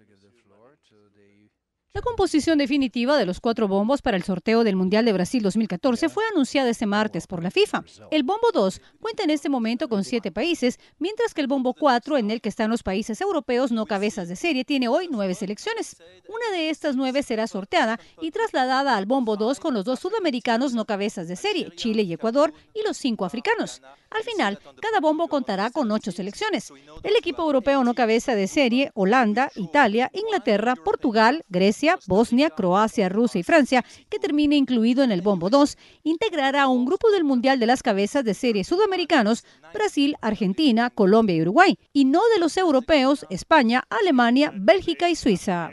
to give the floor to the La composición definitiva de los cuatro bombos para el sorteo del Mundial de Brasil 2014 fue anunciada este martes por la FIFA. El bombo 2 cuenta en este momento con siete países, mientras que el bombo 4, en el que están los países europeos no cabezas de serie, tiene hoy nueve selecciones. Una de estas nueve será sorteada y trasladada al bombo 2 con los dos sudamericanos no cabezas de serie, Chile y Ecuador, y los cinco africanos. Al final, cada bombo contará con ocho selecciones. El equipo europeo no cabeza de serie, Holanda, Italia, Inglaterra, Portugal, Grecia, Bosnia, Croacia, Rusia y Francia, que termine incluido en el Bombo 2, integrará un grupo del Mundial de las Cabezas de Series Sudamericanos, Brasil, Argentina, Colombia y Uruguay, y no de los europeos, España, Alemania, Bélgica y Suiza.